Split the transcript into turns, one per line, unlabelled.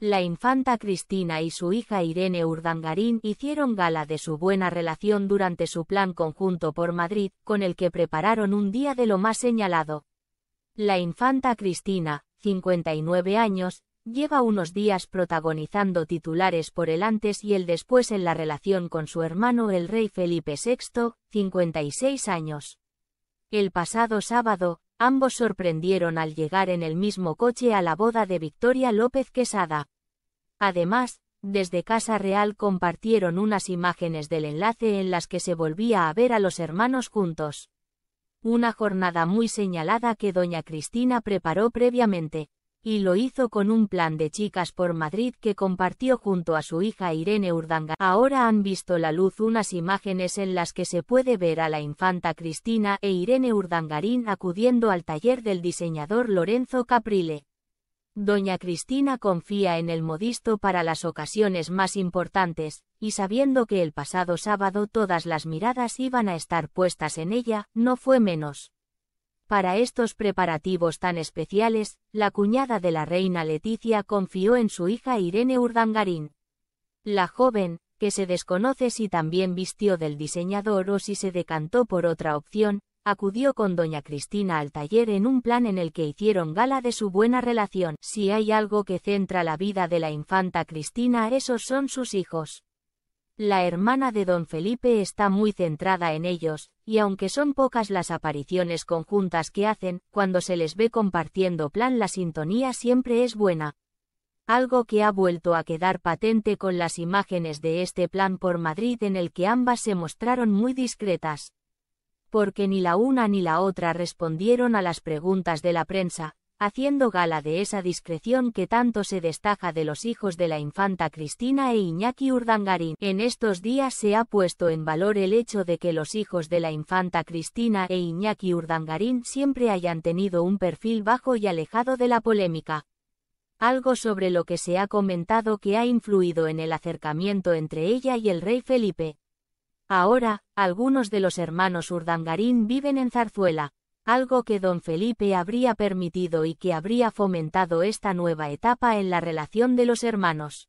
La infanta Cristina y su hija Irene Urdangarín hicieron gala de su buena relación durante su plan conjunto por Madrid, con el que prepararon un día de lo más señalado. La infanta Cristina, 59 años, lleva unos días protagonizando titulares por el antes y el después en la relación con su hermano el rey Felipe VI, 56 años. El pasado sábado, ambos sorprendieron al llegar en el mismo coche a la boda de Victoria López Quesada. Además, desde Casa Real compartieron unas imágenes del enlace en las que se volvía a ver a los hermanos juntos. Una jornada muy señalada que doña Cristina preparó previamente y lo hizo con un plan de chicas por Madrid que compartió junto a su hija Irene Urdangarín. Ahora han visto la luz unas imágenes en las que se puede ver a la infanta Cristina e Irene Urdangarín acudiendo al taller del diseñador Lorenzo Caprile. Doña Cristina confía en el modisto para las ocasiones más importantes, y sabiendo que el pasado sábado todas las miradas iban a estar puestas en ella, no fue menos. Para estos preparativos tan especiales, la cuñada de la reina Leticia confió en su hija Irene Urdangarín. La joven, que se desconoce si también vistió del diseñador o si se decantó por otra opción, acudió con doña Cristina al taller en un plan en el que hicieron gala de su buena relación. Si hay algo que centra la vida de la infanta Cristina, esos son sus hijos. La hermana de don Felipe está muy centrada en ellos, y aunque son pocas las apariciones conjuntas que hacen, cuando se les ve compartiendo plan la sintonía siempre es buena. Algo que ha vuelto a quedar patente con las imágenes de este plan por Madrid en el que ambas se mostraron muy discretas. Porque ni la una ni la otra respondieron a las preguntas de la prensa, haciendo gala de esa discreción que tanto se destaca de los hijos de la infanta Cristina e Iñaki Urdangarín. En estos días se ha puesto en valor el hecho de que los hijos de la infanta Cristina e Iñaki Urdangarín siempre hayan tenido un perfil bajo y alejado de la polémica. Algo sobre lo que se ha comentado que ha influido en el acercamiento entre ella y el rey Felipe. Ahora, algunos de los hermanos Urdangarín viven en Zarzuela, algo que don Felipe habría permitido y que habría fomentado esta nueva etapa en la relación de los hermanos.